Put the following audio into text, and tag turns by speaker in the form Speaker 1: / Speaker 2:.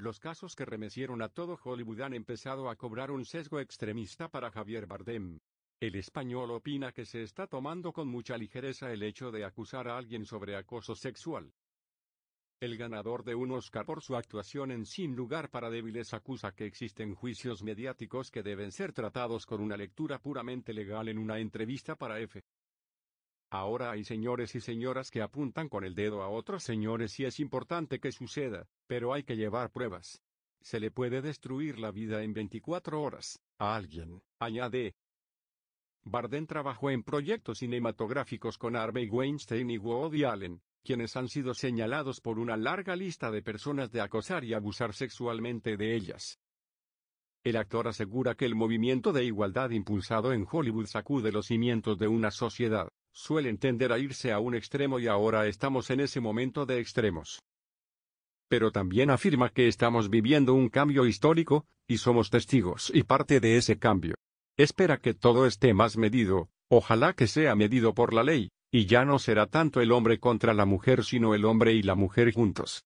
Speaker 1: Los casos que remecieron a todo Hollywood han empezado a cobrar un sesgo extremista para Javier Bardem. El español opina que se está tomando con mucha ligereza el hecho de acusar a alguien sobre acoso sexual. El ganador de un Oscar por su actuación en Sin lugar para débiles acusa que existen juicios mediáticos que deben ser tratados con una lectura puramente legal en una entrevista para F. Ahora hay señores y señoras que apuntan con el dedo a otros señores y es importante que suceda, pero hay que llevar pruebas. Se le puede destruir la vida en 24 horas, a alguien, añade. Barden trabajó en proyectos cinematográficos con Harvey Weinstein y Woody Allen, quienes han sido señalados por una larga lista de personas de acosar y abusar sexualmente de ellas. El actor asegura que el movimiento de igualdad impulsado en Hollywood sacude los cimientos de una sociedad suelen tender a irse a un extremo y ahora estamos en ese momento de extremos. Pero también afirma que estamos viviendo un cambio histórico, y somos testigos y parte de ese cambio. Espera que todo esté más medido, ojalá que sea medido por la ley, y ya no será tanto el hombre contra la mujer sino el hombre y la mujer juntos.